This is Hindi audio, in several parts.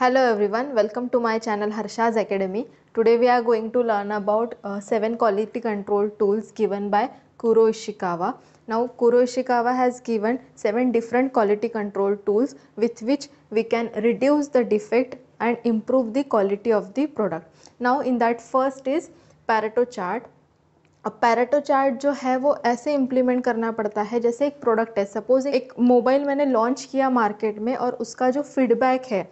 Hello everyone, welcome to my channel Harsha's Academy. Today we are going to learn about uh, 7 quality control tools given by Kuro Ishikawa. Now Kuro Ishikawa has given 7 different quality control tools with which we can reduce the defect and improve the quality of the product. Now in that first is Pareto chart अब पैरेटो चार्ट जो है वो ऐसे इम्प्लीमेंट करना पड़ता है जैसे एक प्रोडक्ट है सपोज एक मोबाइल मैंने लॉन्च किया मार्केट में और उसका जो फीडबैक है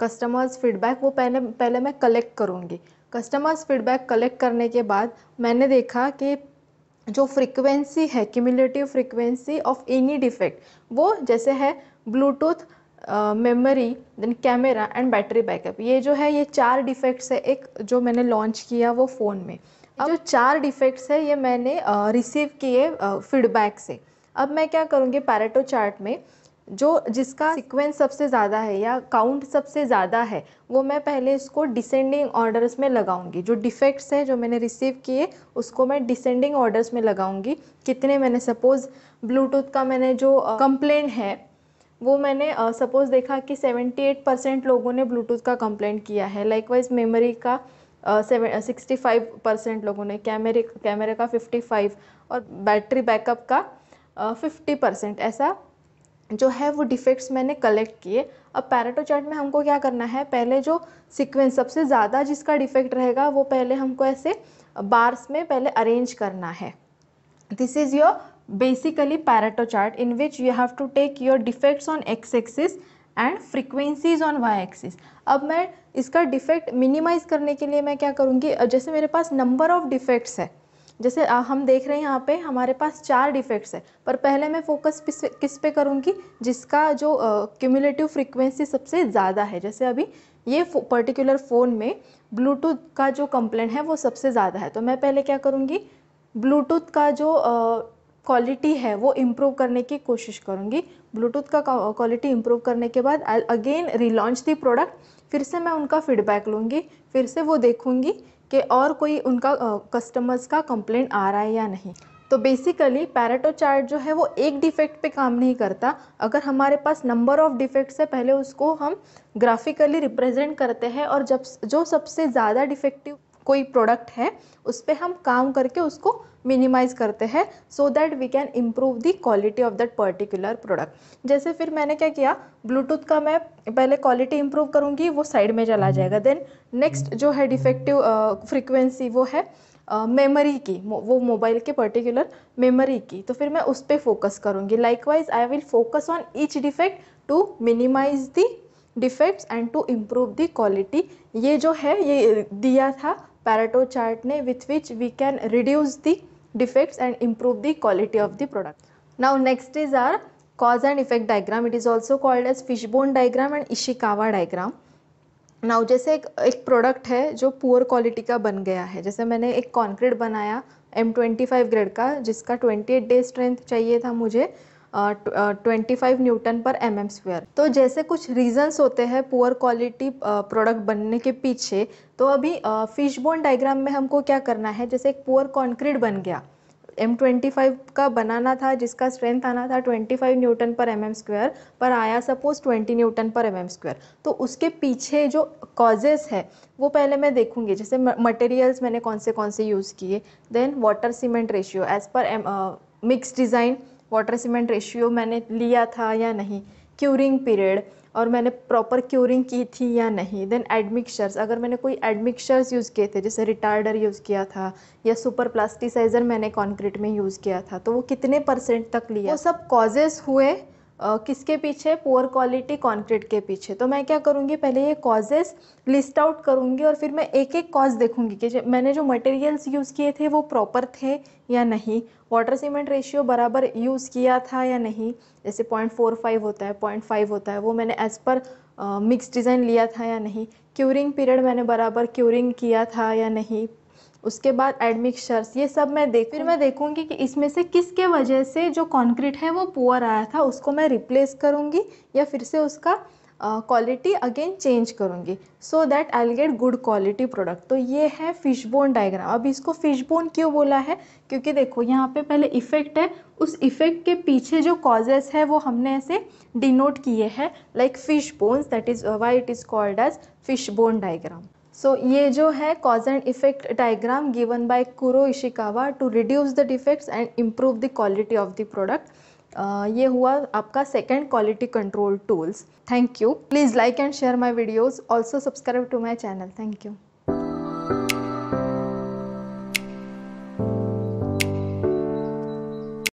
कस्टमर्स फीडबैक वो पहले पहले मैं कलेक्ट करूँगी कस्टमर्स फीडबैक कलेक्ट करने के बाद मैंने देखा कि जो फ्रिक्वेंसी है cumulative frequency of any defect वो जैसे है Bluetooth memory then camera and battery backup ये जो है ये चार डिफेक्ट्स है एक जो मैंने लॉन्च किया वो फ़ोन में जो चार डिफेक्ट्स है ये मैंने रिसीव किए फीडबैक से अब मैं क्या करूँगी पैरेटो चार्ट में जो जिसका सीक्वेंस सबसे ज़्यादा है या काउंट सबसे ज़्यादा है वो मैं पहले इसको डिसेंडिंग ऑर्डर्स में लगाऊंगी जो डिफेक्ट्स हैं जो मैंने रिसीव किए उसको मैं डिसेंडिंग ऑर्डर्स में लगाऊंगी कितने मैंने सपोज़ ब्लूटूथ का मैंने जो कंप्लेंट है वो मैंने सपोज़ देखा कि 78 परसेंट लोगों ने ब्लूटूथ का कंप्लेंट किया है लाइकवाइज मेमोरी का सिक्सटी फाइव परसेंट लोगों ने कैमरे कैमरे का फिफ्टी फाइव और बैटरी बैकअप का फिफ्टी परसेंट ऐसा जो है वो डिफेक्ट्स मैंने कलेक्ट किए अब पैराटो चार्ट में हमको क्या करना है पहले जो सीक्वेंस सबसे ज़्यादा जिसका डिफेक्ट रहेगा वो पहले हमको ऐसे बार्स में पहले अरेंज करना है this is your basically Pareto chart in which you have to take your defects on X axis and frequencies on Y axis अब मैं इसका डिफेक्ट मिनिमाइज़ करने के लिए मैं क्या करूँगी जैसे मेरे पास नंबर ऑफ़ डिफेक्ट्स है जैसे हम देख रहे हैं यहाँ पे हमारे पास चार डिफेक्ट्स है पर पहले मैं फोकस किस पे करूँगी जिसका जो क्यूमुलेटिव फ्रिक्वेंसी सबसे ज़्यादा है जैसे अभी ये पर्टिकुलर फ़ोन में ब्लूटूथ का जो कंप्लेंट है वो सबसे ज़्यादा है तो मैं पहले क्या करूँगी ब्लूटूथ का जो क्वालिटी है वो इम्प्रूव करने की कोशिश करूँगी ब्लूटूथ का क्वालिटी इम्प्रूव करने के बाद I again relaunch the product फिर से मैं उनका फीडबैक लूँगी फिर से वो देखूँगी कि और कोई उनका कस्टमर्स का कंप्लेंट आ रहा है या नहीं तो बेसिकली पैरेटो चार्ट जो है वो एक डिफेक्ट पे काम नहीं करता अगर हमारे पास नंबर ऑफ डिफेक्ट्स है पहले उसको हम ग्राफिकली रिप्रेजेंट करते हैं और जब जो सबसे ज़्यादा डिफेक्टिव कोई प्रोडक्ट है उस पर हम काम करके उसको मिनिमाइज़ करते हैं so that we can improve the quality of that particular product जैसे फिर मैंने क्या किया ब्लूटूथ का मैं पहले क्वालिटी इम्प्रूव करूँगी वो साइड में चला हम्म। जाएगा देन नेक्स्ट जो है डिफेक्टिव फ्रिक्वेंसी वो है मेमोरी uh, की वो मोबाइल के पर्टिकुलर मेमोरी की तो फिर मैं उस पर फोकस करूँगी likewise I will focus on each defect to minimise the defects and to improve the quality ये जो है ये दिया था पैराटो चार्ट ने with which we can reduce the defects and improve the quality of the product. Now next is our cause and effect diagram. It is also called as fishbone diagram and Ishikawa diagram. Now जैसे एक एक प्रोडक्ट है जो पुअर क्वालिटी का बन गया है जैसे मैंने एक कॉन्क्रीट बनाया एम ट्वेंटी फाइव ग्रेड का जिसका ट्वेंटी एट डे स्ट्रेंथ चाहिए था मुझे twenty five newton per M M square तो जैसे कुछ रीजंस होते हैं पुअर क्वालिटी प्रोडक्ट बनने के पीछे तो अभी फिश बोन डाइग्राम में हमको क्या करना है जैसे एक पुअर कॉन्क्रीट बन गया एम ट्वेंटी फाइव का बनाना था जिसका स्ट्रेंथ आना था twenty five newton per M M square पर आया suppose twenty newton per M M square तो उसके पीछे जो कॉजेज़ है वो पहले मैं देखूंगी जैसे मटेरियल्स मैंने कौन से कौन से यूज़ किए then water cement ratio as per mix design water cement ratio मैंने लिया था या नहीं क्यूरिंग पीरियड और मैंने प्रॉपर क्यूरिंग की थी या नहीं देन एडमिक्सर्स अगर मैंने कोई एडमिक्सर्स यूज़ किए थे जैसे रिटार्डर यूज़ किया था या सुपर प्लास्टिसाइज़र मैंने कॉन्क्रीट में यूज़ किया था तो वो कितने परसेंट तक लिया वो सब कॉजेज़ हुए किसके पीछे पोअर क्वालिटी कॉन्क्रीट के पीछे तो मैं क्या करूँगी पहले ये कॉजेस लिस्ट आउट करूँगी और फिर मैं एक एक कॉज देखूँगी कि मैंने जो मटेरियल्स यूज़ किए थे वो प्रॉपर थे या नहीं वाटर सीमेंट रेशियो बराबर यूज़ किया था या नहीं जैसे पॉइंट फोर फाइव होता है पॉइंट फाइव होता है वो मैंने एज़ पर मिक्स डिज़ाइन लिया था या नहीं क्यूरिंग पीरियड मैंने बराबर क्यूरिंग किया था या नहीं उसके बाद एडमिक्सर्स ये सब मैं देख फिर मैं देखूँगी कि इसमें से किसके वजह से जो कॉन्क्रीट है वो पुअर आया था उसको मैं रिप्लेस करूँगी या फिर से उसका क्वालिटी अगेन चेंज करूँगी so that I get good quality product तो ये है फिश बोन डायग्राम अब इसको फिश बोन क्यों बोला है क्योंकि देखो यहाँ पे पहले इफ़ेक्ट है उस इफ़ेक्ट के पीछे जो कॉजेस है वो हमने ऐसे डिनोट किए हैं like fish bones that is why it is called as fish bone diagram so so, ये जो है cause and effect diagram given by Kaoru Ishikawa to reduce the defects and improve the quality of the product ये हुआ आपका second quality control tools thank you please like and share my videos also subscribe to my channel thank you